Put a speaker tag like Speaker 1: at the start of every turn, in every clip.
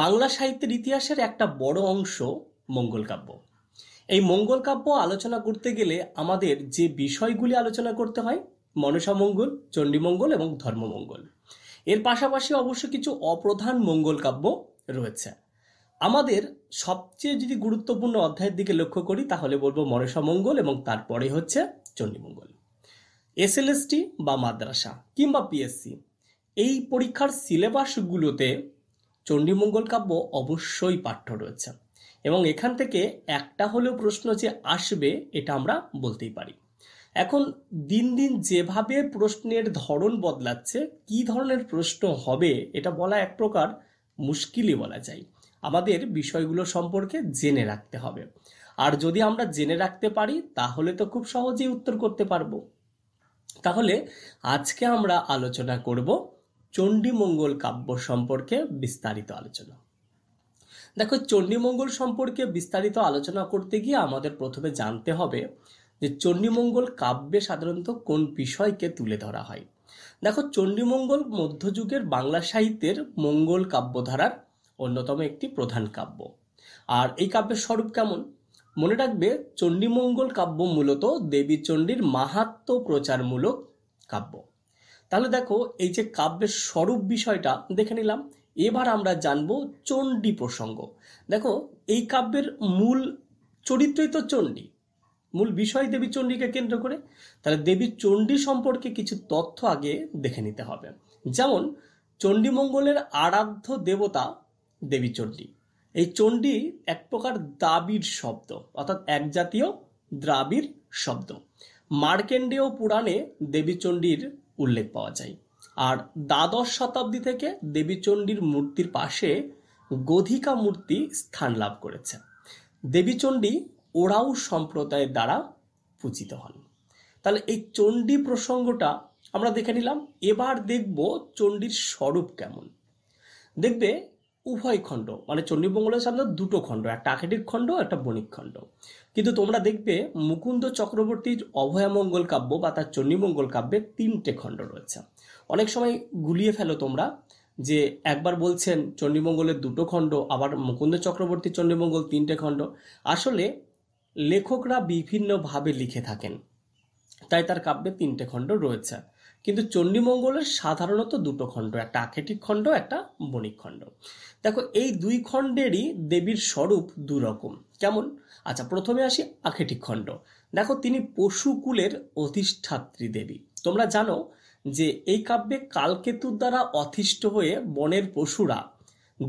Speaker 1: বাংলা সাহিত্যের ইতিহাসের একটা বড় অংশ মঙ্গল কাব্য এই মঙ্গল কাব্য আলোচনা করতে গেলে আমাদের যে বিষয়গুলি আলোচনা করতে হয় মনসা মঙ্গল চণ্ডীমঙ্গল এবং ধর্মমঙ্গল এর পাশাপাশি অবশ্য কিছু অপ্রধান মঙ্গল কাব্য রয়েছে আমাদের সবচেয়ে যদি গুরুত্বপূর্ণ অধ্যায়ের দিকে লক্ষ্য করি তাহলে বলবো মনসা মঙ্গল এবং তারপরে হচ্ছে চণ্ডীমঙ্গল এসএলএসটি বা মাদ্রাসা কিংবা পিএসসি এই পরীক্ষার সিলেবাসগুলোতে চণ্ডীমঙ্গল কাব্য অবশ্যই পাঠ্য রয়েছে এবং এখান থেকে একটা হলেও প্রশ্ন যে আসবে এটা আমরা বলতেই পারি এখন দিন দিন যেভাবে প্রশ্নের ধরন বদলাচ্ছে কি ধরনের প্রশ্ন হবে এটা বলা এক প্রকার মুশকিলই বলা যায় আমাদের বিষয়গুলো সম্পর্কে জেনে রাখতে হবে আর যদি আমরা জেনে রাখতে পারি তাহলে তো খুব সহজেই উত্তর করতে পারবো তাহলে আজকে আমরা আলোচনা করব চণ্ডীমঙ্গল কাব্য সম্পর্কে বিস্তারিত আলোচনা দেখো চণ্ডীমঙ্গল সম্পর্কে বিস্তারিত আলোচনা করতে গিয়ে আমাদের প্রথমে জানতে হবে যে চণ্ডীমঙ্গল কাব্যে সাধারণত কোন বিষয়কে তুলে ধরা হয় দেখো চণ্ডীমঙ্গল মধ্যযুগের বাংলা সাহিত্যের মঙ্গল কাব্যধারার অন্যতম একটি প্রধান কাব্য আর এই কাব্যের স্বরূপ কেমন মনে রাখবে চণ্ডীমঙ্গল কাব্য মূলত দেবী চণ্ডীর মাহাত্ম প্রচারমূলক কাব্য তাহলে দেখো এই যে কাব্যের স্বরূপ বিষয়টা দেখে নিলাম এবার আমরা জানব চণ্ডী প্রসঙ্গ দেখো এই কাব্যের মূল চরিত্রই তো চণ্ডী মূল বিষয় দেবী চণ্ডীকে কেন্দ্র করে তাহলে দেবী চণ্ডী সম্পর্কে কিছু তথ্য আগে দেখে নিতে হবে যেমন চণ্ডীমঙ্গলের আরাধ্য দেবতা দেবী চণ্ডী এই চণ্ডী এক প্রকার দাবির শব্দ অর্থাৎ এক জাতীয় দ্রাবির শব্দ মার্কেন্ডেয় পুরাণে দেবী চণ্ডীর উল্লেখ পাওয়া যায় আর দ্বাদশ শতাব্দী থেকে দেবীচণ্ডীর মূর্তির পাশে গধিকা মূর্তি স্থান লাভ করেছে দেবীচণ্ডী ওরাও সম্প্রদায়ের দ্বারা পূজিত হন তাহলে এই চণ্ডী প্রসঙ্গটা আমরা দেখে নিলাম এবার দেখব চণ্ডীর স্বরূপ কেমন দেখবে উভয় খণ্ড মানে চণ্ডীমঙ্গলের সামনে দুটো খণ্ড একটা আখেটির খণ্ড একটা বণিক খণ্ড কিন্তু তোমরা দেখবে মুকুন্দ চক্রবর্তীর অভয়ামঙ্গল কাব্য বা তার চণ্ডীমঙ্গল কাব্যে তিনটে খণ্ড রয়েছে অনেক সময় গুলিয়ে ফেলো তোমরা যে একবার বলছেন চণ্ডীমঙ্গলের দুটো খণ্ড আবার মুকুন্দ চক্রবর্তী চণ্ডীমঙ্গল তিনটে খণ্ড আসলে লেখকরা বিভিন্নভাবে লিখে থাকেন তাই তার কাব্যে তিনটে খণ্ড রয়েছে কিন্তু চণ্ডীমঙ্গলের সাধারণত দুটো খণ্ড একটা আখেটিক খণ্ড একটা বণিক খণ্ড দেখো এই দুই খণ্ডেরই দেবীর স্বরূপ দুরকম কেমন আচ্ছা প্রথমে আসি আখেটিক খণ্ড দেখো তিনি পশুকুলের অধিষ্ঠাত্রী দেবী তোমরা জানো যে এই কাব্যে কালকেতুর দ্বারা অথিষ্ঠ হয়ে বনের পশুরা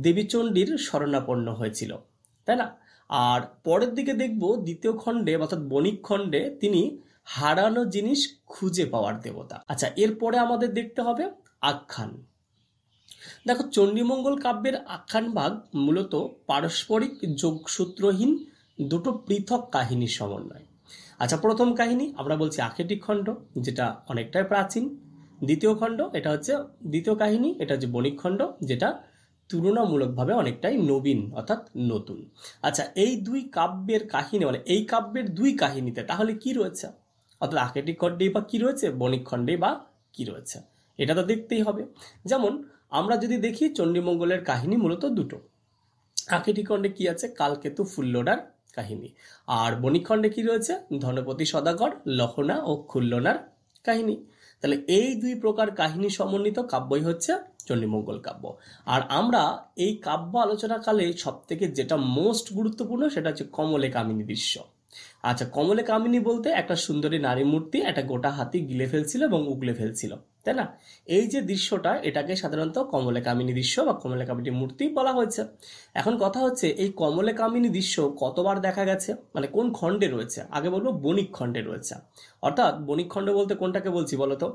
Speaker 1: দেবীচণ্ডীর শরণাপন্ন হয়েছিল তাই না আর পরের দিকে দেখব দ্বিতীয় খণ্ডে অর্থাৎ বণিক খণ্ডে তিনি হারানো জিনিস খুঁজে পাওয়ার দেবতা আচ্ছা এরপরে আমাদের দেখতে হবে আখ্যান দেখো চণ্ডীমঙ্গল কাব্যের আখ্যান ভাগ মূলত পারস্পরিক যোগসূত্রহীন দুটো পৃথক কাহিনীর সমন্বয় আচ্ছা প্রথম কাহিনী আমরা বলছি আখেটি খণ্ড যেটা অনেকটাই প্রাচীন দ্বিতীয় খণ্ড এটা হচ্ছে দ্বিতীয় কাহিনী এটা হচ্ছে বণিক খণ্ড যেটা তুলনামূলকভাবে অনেকটাই নবীন অর্থাৎ নতুন আচ্ছা এই দুই কাব্যের কাহিনী মানে এই কাব্যের দুই কাহিনীতে তাহলে কি রয়েছে অর্থাৎ আকেটিক খণ্ডেই বা কী রয়েছে বণিক খণ্ডেই বা কী রয়েছে এটা তো দেখতেই হবে যেমন আমরা যদি দেখি চণ্ডীমঙ্গলের কাহিনী মূলত দুটো আকেটিক খণ্ডে কী আছে কালকেতু ফুল্লোডার কাহিনী আর বণিক খণ্ডে কী রয়েছে ধনপতি সদাগর লহনা ও খুল্লনার কাহিনী তাহলে এই দুই প্রকার কাহিনী সমন্বিত কাব্যই হচ্ছে চণ্ডীমঙ্গল কাব্য আর আমরা এই কাব্য আলোচনাকালে সবথেকে যেটা মোস্ট গুরুত্বপূর্ণ সেটা হচ্ছে কমলে কামিনী দৃশ্য আচ্ছা কমলে কামিনী বলতে একটা সুন্দরী নারী মূর্তি একটা গোটা হাতি গিলে ফেলছিল এবং উগলে ফেলছিল তাই না এই যে দৃশ্যটা এটাকে সাধারণত কমলে কামিনী দৃশ্য বা কমলে কামিনী মূর্তি বলা হয়েছে এখন কথা হচ্ছে এই কমলে কামিনী দৃশ্য কতবার দেখা গেছে মানে কোন খণ্ডে রয়েছে আগে বলবো বণিক খণ্ডে রয়েছে অর্থাৎ বণিক খণ্ড বলতে কোনটাকে বলছি বলো তো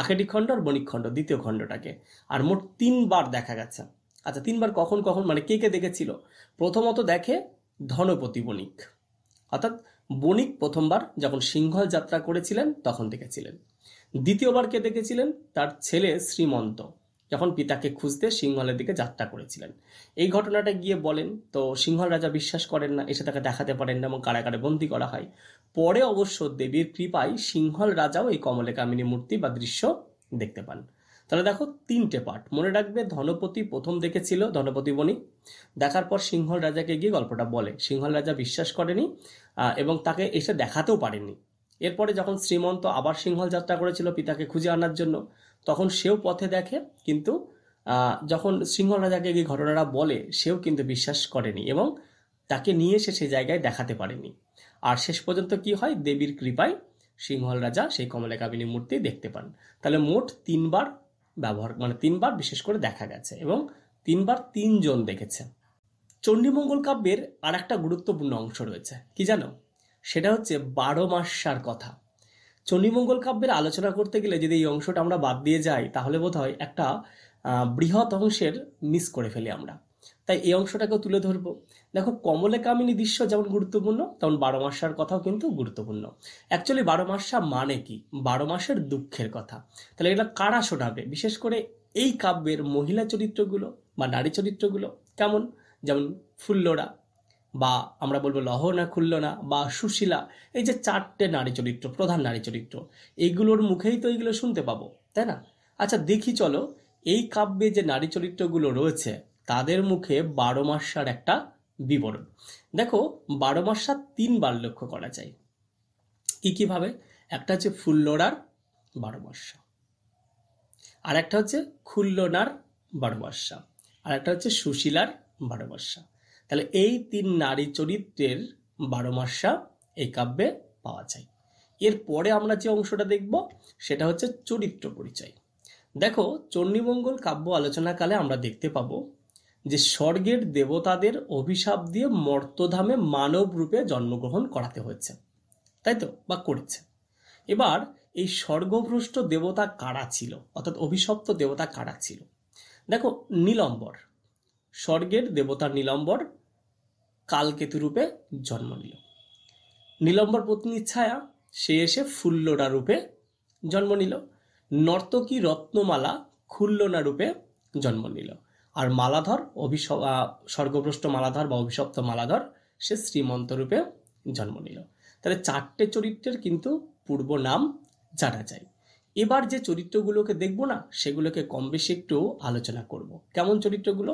Speaker 1: আখেটি খণ্ড আর বণিক খণ্ড দ্বিতীয় খণ্ডটাকে আর মোট তিনবার দেখা গেছে আচ্ছা তিনবার কখন কখন মানে কে কে দেখেছিল প্রথমত দেখে ধনপতি বণিক অর্থাৎ বণিক প্রথমবার যখন সিংহল যাত্রা করেছিলেন তখন দেখেছিলেন দ্বিতীয়বার কে দেখেছিলেন তার ছেলে শ্রীমন্ত যখন পিতাকে খুঁজতে সিংহলের দিকে যাত্রা করেছিলেন এই ঘটনাটা গিয়ে বলেন তো সিংহল রাজা বিশ্বাস করেন না এসে তাকে দেখাতে পারেন না এবং কারাগারে বন্দি করা হয় পরে অবশ্য দেবীর কৃপায় সিংহল রাজাও এই কমলে কামিনী মূর্তি বা দৃশ্য দেখতে পান তাহলে দেখো তিনটে পার্ট মনে রাখবে ধনপতি প্রথম দেখেছিল ধনপতি বনি দেখার পর সিংহল রাজাকে গিয়ে গল্পটা বলে সিংহল রাজা বিশ্বাস করেনি এবং তাকে এসে দেখাতেও পারেনি এরপরে যখন শ্রীমন্ত আবার সিংহল যাত্রা করেছিল পিতাকে খুঁজে আনার জন্য তখন সেও পথে দেখে কিন্তু যখন সিংহল রাজাকে গিয়ে ঘটনাটা বলে সেও কিন্তু বিশ্বাস করেনি এবং তাকে নিয়ে এসে সেই জায়গায় দেখাতে পারেনি আর শেষ পর্যন্ত কি হয় দেবীর কৃপায় সিংহল রাজা সেই কমলাকাবিনী মূর্তি দেখতে পান তাহলে মোট তিনবার ব্যবহার মানে তিনবার বিশেষ করে দেখা গেছে এবং তিনবার তিনজন দেখেছে চণ্ডীমঙ্গল কাব্যের আর একটা গুরুত্বপূর্ণ অংশ রয়েছে কি জানো সেটা হচ্ছে বারো মাসার কথা চণ্ডীমঙ্গল কাব্যের আলোচনা করতে গেলে যদি এই অংশটা আমরা বাদ দিয়ে যাই তাহলে বোধ হয় একটা বৃহৎ অংশের মিস করে ফেলি আমরা তাই এই অংশটাকেও তুলে ধরবো দেখো কমলে কামিনী দৃশ্য যেমন গুরুত্বপূর্ণ তেমন বারো মাসার কথাও কিন্তু গুরুত্বপূর্ণ অ্যাকচুয়ালি বারো মাসা মানে কি বারো মাসের দুঃখের কথা তাহলে এটা কারা শোনাবে বিশেষ করে এই কাব্যের মহিলা চরিত্রগুলো বা নারী চরিত্রগুলো কেমন যেমন ফুল্লরা বা আমরা বলবো লহনা খুল্লনা বা সুশীলা এই যে চারটে নারী চরিত্র প্রধান নারী চরিত্র এইগুলোর মুখেই তো এইগুলো শুনতে পাবো তাই না আচ্ছা দেখি চলো এই কাব্যে যে নারী চরিত্রগুলো রয়েছে তাদের মুখে বারো মাসার একটা বিবরণ দেখো বারো মাস সাত তিনবার লক্ষ্য করা যায় কি কিভাবে একটা হচ্ছে ফুল্লোড়ার বারো মাসা আর একটা হচ্ছে খুল্লোনার বারো মাসা আর একটা হচ্ছে সুশীলার বারো মাসা তাহলে এই তিন নারী চরিত্রের বারো মাসা এই কাব্যে পাওয়া যায় এরপরে আমরা যে অংশটা দেখব সেটা হচ্ছে চরিত্র পরিচয় দেখো চণ্ডীমঙ্গল কাব্য আলোচনাকালে আমরা দেখতে পাবো যে স্বর্গের দেবতাদের অভিশাপ দিয়ে মর্তধামে মানব রূপে জন্মগ্রহণ করাতে হয়েছে তাই তো বা করেছে এবার এই স্বর্গভ্রষ্ট দেবতা কারা ছিল অর্থাৎ অভিশপ্ত দেবতা কারা ছিল দেখো নীলম্বর স্বর্গের দেবতা নীলম্বর কালকেতু রূপে জন্ম নিল নীলম্বর পত্নীর ছায়া সে এসে ফুল্লরা রূপে জন্ম নিল নর্তকী রত্নমালা খুল্লনা রূপে জন্ম নিল আর মালাধর অভিশ স্বর্গভ্রষ্ট মালাধর বা অভিশপ্ত মালাধর সে শ্রীমন্তরূপে জন্ম নিল তাহলে চারটে চরিত্রের কিন্তু পূর্ব নাম জানা যায় এবার যে চরিত্রগুলোকে দেখব না সেগুলোকে কম বেশি একটু আলোচনা করব। কেমন চরিত্রগুলো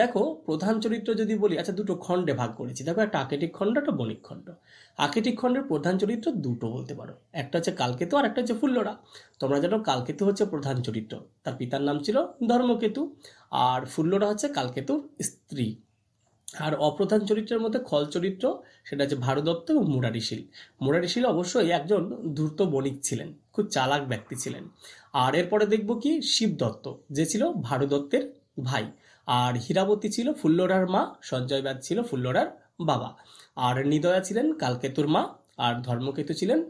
Speaker 1: দেখো প্রধান চরিত্র যদি বলি আচ্ছা দুটো খণ্ডে ভাগ করেছি দেখো একটা আকেটিক খণ্ড একটা বণিক খণ্ড আকেটিক খণ্ডের প্রধান চরিত্র দুটো বলতে পারো একটা হচ্ছে কালকেতু আর একটা হচ্ছে ফুল্লরা তোমরা জানো কালকেতু হচ্ছে প্রধান চরিত্র তার পিতার নাম ছিল ধর্মকেতু আর ফুল্লরা হচ্ছে কালকেতুর স্ত্রী আর অপ্রধান চরিত্রের মধ্যে খল চরিত্র সেটা হচ্ছে ভারদত্ত এবং মুরারিশিল মুরারিশিল অবশ্যই একজন দ্রুত বণিক ছিলেন খুব চালাক ব্যক্তি ছিলেন আর এরপরে দেখব কি শিবদত্ত যে ছিল ভারদত্তের ভাই আর হীরাবতী ছিল ফুল্লরার মা সঞ্জয় ব্যাধ ছিল ফুল্লরার বাবা আর নিদয়া ছিলেন কালকেতুর মা আর ধর্মকেতু ছিলেন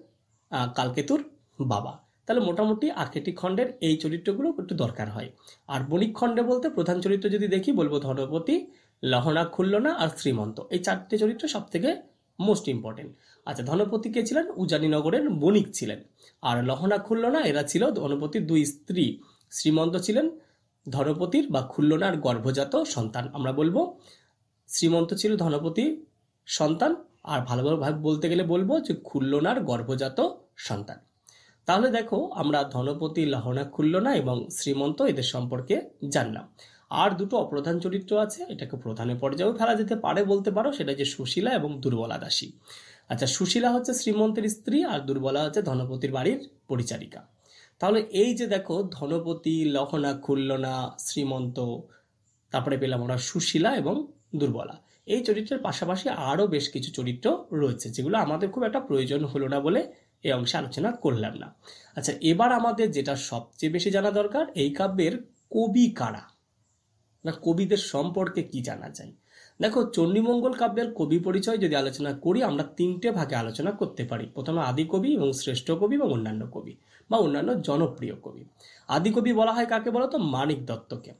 Speaker 1: কালকেতুর বাবা তাহলে মোটামুটি আকৃতি খণ্ডের এই চরিত্রগুলো একটু দরকার হয় আর বণিক খণ্ডে বলতে প্রধান চরিত্র যদি দেখি বলবো ধনপতি লহনা খুল্লনা আর শ্রীমন্ত এই চারটে চরিত্র সব থেকে মোস্ট ইম্পর্টেন্ট আচ্ছা ধনপতি কে ছিলেন উজানীনগরের বণিক ছিলেন আর লহনা খুল্লনা এরা ছিল ধনপতির দুই স্ত্রী শ্রীমন্ত ছিলেন ধনপতির বা খুল্লনার গর্ভজাত সন্তান আমরা বলবো শ্রীমন্ত ছিল ধনপতি সন্তান আর ভালোভাবে বলতে গেলে বলবো যে খুল্লনার গর্ভজাত সন্তান তাহলে দেখো আমরা ধনপতি লহনা খুল্লনা এবং শ্রীমন্ত এদের সম্পর্কে জানলাম আর দুটো অপ্রধান চরিত্র আছে এটাকে প্রধানের পর্যায়েও ফেলা যেতে পারে বলতে পারো সেটা যে সুশীলা এবং দুর্বলা দাসী আচ্ছা সুশীলা হচ্ছে শ্রীমন্তের স্ত্রী আর দুর্বলা হচ্ছে ধনপতির বাড়ির পরিচারিকা তাহলে এই যে দেখো ধনপতি লহনা খুল্লনা শ্রীমন্ত তারপরে পেলাম ওরা সুশীলা এবং দুর্বলা এই চরিত্রের পাশাপাশি আরও বেশ কিছু চরিত্র রয়েছে যেগুলো আমাদের খুব একটা প্রয়োজন হলো না বলে এই অংশে আলোচনা করলাম না আচ্ছা এবার আমাদের যেটা সবচেয়ে বেশি জানা দরকার এই কাব্যের কবি কারা না কবিদের সম্পর্কে কি জানা যায় দেখো চণ্ডীমঙ্গল কাব্যের কবি পরিচয় যদি আলোচনা করি আমরা তিনটে ভাগে আলোচনা করতে পারি প্রথমে আদি কবি এবং শ্রেষ্ঠ কবি এবং অন্যান্য কবি বা অন্যান্য জনপ্রিয় কবি আদি কবি বলা হয় কাকে বলতো মানিক দত্তকে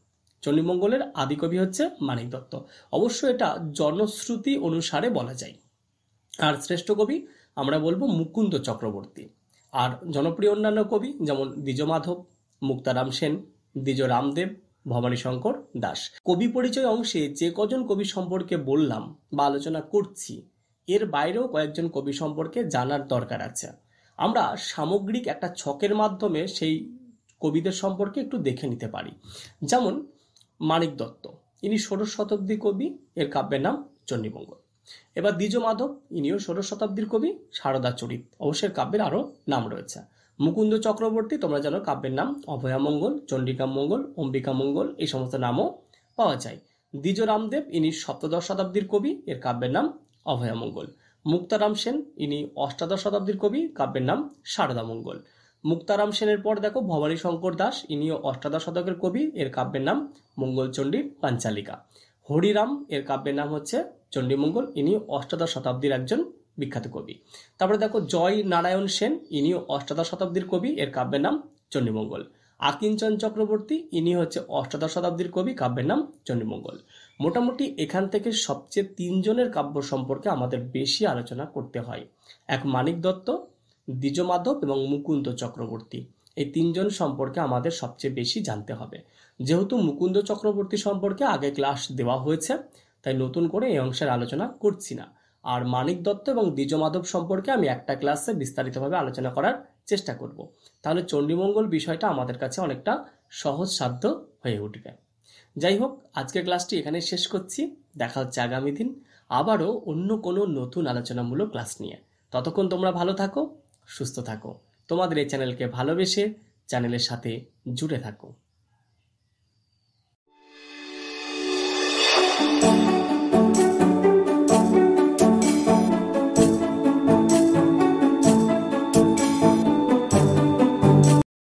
Speaker 1: চণ্ডীমঙ্গলের আদি কবি হচ্ছে মানিক দত্ত অবশ্য এটা জনশ্রুতি অনুসারে বলা যায় আর শ্রেষ্ঠ কবি আমরা বলবো মুকুন্দ চক্রবর্তী আর জনপ্রিয় অন্যান্য কবি যেমন মাধব মুক্তারাম সেন দ্বিজ রামদেব ভবানী শঙ্কর দাস কবি পরিচয় অংশে যে কজন কবি সম্পর্কে বললাম বা আলোচনা করছি এর বাইরেও কয়েকজন কবি সম্পর্কে জানার দরকার আছে আমরা সামগ্রিক একটা ছকের মাধ্যমে সেই কবিদের সম্পর্কে একটু দেখে নিতে পারি যেমন মানিক দত্ত ইনি ষোড়শ শতাব্দী কবি এর কাব্যের নাম চণ্ডীমঙ্গল এবার দ্বিজ মাধব ইনিও ষোড়শ শতাব্দীর কবি সারদা চরিত অবশ্যের কাব্যের আরও নাম রয়েছে মুকুন্দ চক্রবর্তী তোমরা জানো কাব্যের নাম অভয়া মঙ্গল চণ্ডিকা মঙ্গল অম্বিকা মঙ্গল এই সমস্ত নামও পাওয়া যায় দ্বিজ রামদেব ইনি সপ্তদশ শতাব্দীর কবি এর কাব্যের নাম অভয়ামঙ্গল মুক্তারাম সেন ইনি অষ্টাদশ শতাব্দীর কবি কাব্যের নাম শারদামঙ্গল মুক্তারাম সেনের পর দেখো ভবানী শঙ্কর দাস ইনিও অষ্টাদশ শতকের কবি এর কাব্যের নাম চণ্ডী পাঞ্চালিকা হরিরাম এর কাব্যের নাম হচ্ছে চণ্ডীমঙ্গল ইনি অষ্টাদশ শতাব্দীর একজন বিখ্যাত কবি তারপরে দেখো জয় নারায়ণ সেন ইনিও অষ্টাদশ শতাব্দীর কবি এর কাব্যের নাম চণ্ডীমঙ্গল আকিঞ্চন চক্রবর্তী ইনি হচ্ছে অষ্টাদশ শতাব্দীর কবি কাব্যের নাম চণ্ডীমঙ্গল মোটামুটি এখান থেকে সবচেয়ে তিনজনের কাব্য সম্পর্কে আমাদের বেশি আলোচনা করতে হয় এক মানিক দত্ত দ্বিজমাধব এবং মুকুন্দ চক্রবর্তী এই তিনজন সম্পর্কে আমাদের সবচেয়ে বেশি জানতে হবে যেহেতু মুকুন্দ চক্রবর্তী সম্পর্কে আগে ক্লাস দেওয়া হয়েছে তাই নতুন করে এই অংশের আলোচনা করছি না আর মানিক দত্ত এবং দ্বিজ মাধব সম্পর্কে আমি একটা ক্লাসে বিস্তারিতভাবে আলোচনা করার চেষ্টা করব। তাহলে চণ্ডীমঙ্গল বিষয়টা আমাদের কাছে অনেকটা সহজ সাধ্য হয়ে উঠবে যাই হোক আজকের ক্লাসটি এখানে শেষ করছি দেখা হচ্ছে আগামী দিন আবারও অন্য কোনো নতুন আলোচনামূলক ক্লাস নিয়ে ততক্ষণ তোমরা ভালো থাকো সুস্থ থাকো তোমাদের এই চ্যানেলকে ভালোবেসে চ্যানেলের সাথে জুড়ে থাকো